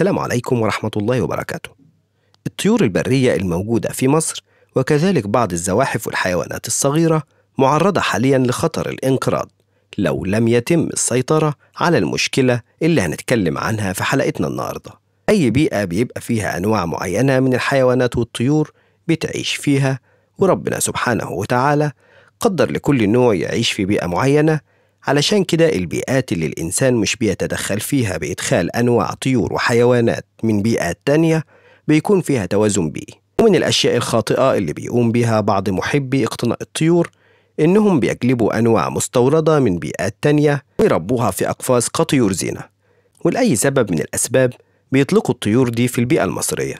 السلام عليكم ورحمة الله وبركاته. الطيور البرية الموجودة في مصر وكذلك بعض الزواحف والحيوانات الصغيرة معرضة حاليا لخطر الانقراض لو لم يتم السيطرة على المشكلة اللي هنتكلم عنها في حلقتنا النهاردة. أي بيئة بيبقى فيها أنواع معينة من الحيوانات والطيور بتعيش فيها وربنا سبحانه وتعالى قدر لكل نوع يعيش في بيئة معينة علشان كده البيئات اللي الإنسان مش بيتدخل فيها بإدخال أنواع طيور وحيوانات من بيئات تانية بيكون فيها توازن بيئي ومن الأشياء الخاطئة اللي بيقوم بها بعض محبي اقتناء الطيور إنهم بيجلبوا أنواع مستوردة من بيئات تانية ويربوها في أقفاص كطيور زينة ولأي سبب من الأسباب بيطلقوا الطيور دي في البيئة المصرية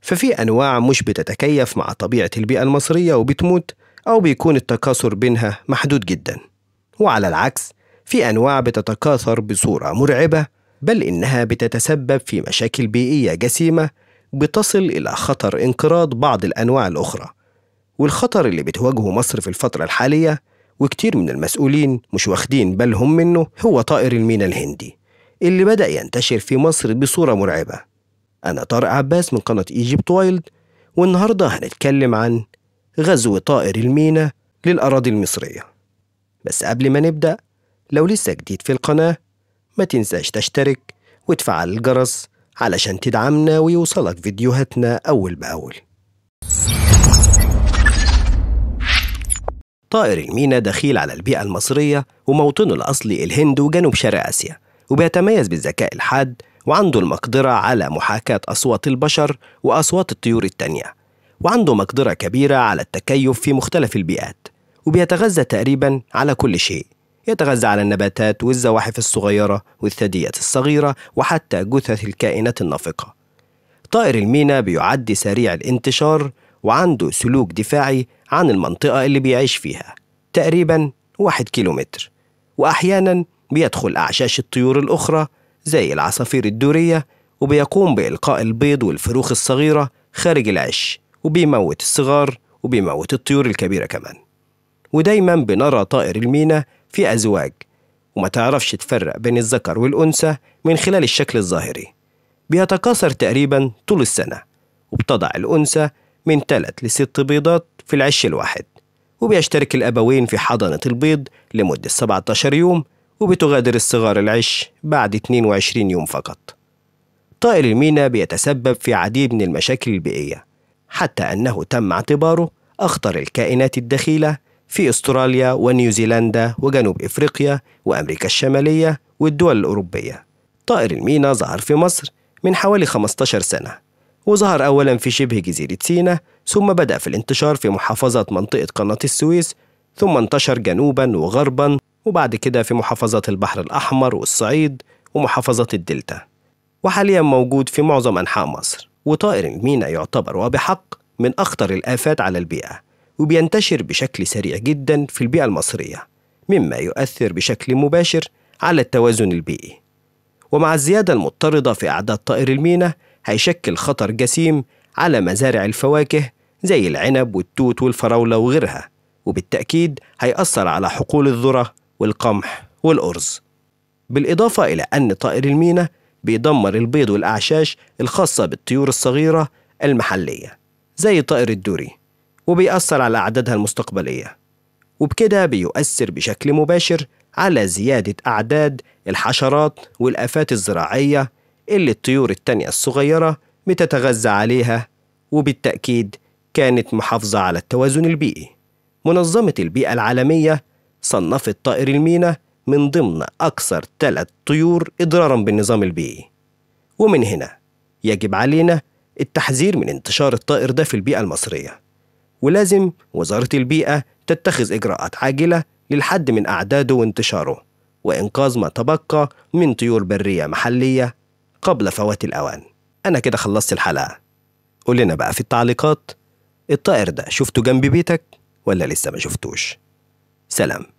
ففي أنواع مش بتتكيف مع طبيعة البيئة المصرية وبتموت أو بيكون التكاثر بينها محدود جداً وعلى العكس في أنواع بتتكاثر بصورة مرعبة بل إنها بتتسبب في مشاكل بيئية جسيمة بتصل إلى خطر انقراض بعض الأنواع الأخرى والخطر اللي بتواجهه مصر في الفترة الحالية وكتير من المسؤولين مش واخدين بالهم منه هو طائر المينا الهندي اللي بدأ ينتشر في مصر بصورة مرعبة أنا طارق عباس من قناة إيجيبت وايلد والنهاردة هنتكلم عن غزو طائر المينا للأراضي المصرية بس قبل ما نبدأ لو لسه جديد في القناة ما تنساش تشترك وتفعل الجرس علشان تدعمنا ويوصلك فيديوهاتنا أول بأول طائر المينا دخيل على البيئة المصرية وموطنه الأصلي الهند وجنوب شرق آسيا وبيتميز بالذكاء الحاد وعنده المقدرة على محاكاة أصوات البشر وأصوات الطيور التانية وعنده مقدرة كبيرة على التكيف في مختلف البيئات وبيتغذى تقريبا على كل شيء يتغذى على النباتات والزواحف الصغيرة والثدييات الصغيرة وحتى جثث الكائنات النافقة طائر المينا بيعد سريع الانتشار وعنده سلوك دفاعي عن المنطقة اللي بيعيش فيها تقريبا واحد كيلومتر وأحيانا بيدخل أعشاش الطيور الأخرى زي العصافير الدورية وبيقوم بإلقاء البيض والفروخ الصغيرة خارج العش وبيموت الصغار وبيموت الطيور الكبيرة كمان ودايما بنرى طائر المينا في أزواج وما تعرفش تفرق بين الذكر والأنثى من خلال الشكل الظاهري بيتكاثر تقريبا طول السنة وبتضع الأنثى من 3 ل 6 بيضات في العش الواحد وبيشترك الأبوين في حضانة البيض لمدة 17 يوم وبتغادر الصغار العش بعد 22 يوم فقط طائر المينا بيتسبب في عديد من المشاكل البيئية حتى أنه تم اعتباره أخطر الكائنات الدخيلة في استراليا ونيوزيلندا وجنوب افريقيا وامريكا الشماليه والدول الاوروبيه. طائر المينا ظهر في مصر من حوالي 15 سنه وظهر اولا في شبه جزيره سيناء ثم بدا في الانتشار في محافظات منطقه قناه السويس ثم انتشر جنوبا وغربا وبعد كده في محافظات البحر الاحمر والصعيد ومحافظات الدلتا. وحاليا موجود في معظم انحاء مصر وطائر المينا يعتبر وبحق من اخطر الافات على البيئه وبينتشر بشكل سريع جدا في البيئة المصرية مما يؤثر بشكل مباشر على التوازن البيئي ومع الزيادة المضطردة في أعداد طائر المينا هيشكل خطر جسيم على مزارع الفواكه زي العنب والتوت والفراولة وغيرها وبالتأكيد هيأثر على حقول الذرة والقمح والأرز بالإضافة إلى أن طائر المينا بيدمر البيض والأعشاش الخاصة بالطيور الصغيرة المحلية زي طائر الدوري وبيأثر على أعدادها المستقبلية وبكده بيؤثر بشكل مباشر على زيادة أعداد الحشرات والآفات الزراعية اللي الطيور التانية الصغيرة بتتغذى عليها وبالتأكيد كانت محافظة على التوازن البيئي منظمة البيئة العالمية صنفت طائر المينا من ضمن أكثر ثلاث طيور إضرارا بالنظام البيئي ومن هنا يجب علينا التحذير من انتشار الطائر ده في البيئة المصرية ولازم وزارة البيئة تتخذ إجراءات عاجلة للحد من أعداده وانتشاره وإنقاذ ما تبقى من طيور برية محلية قبل فوات الأوان أنا كده خلصت الحلقة قولنا بقى في التعليقات الطائر ده شفته جنب بيتك ولا لسه ما شفتوش سلام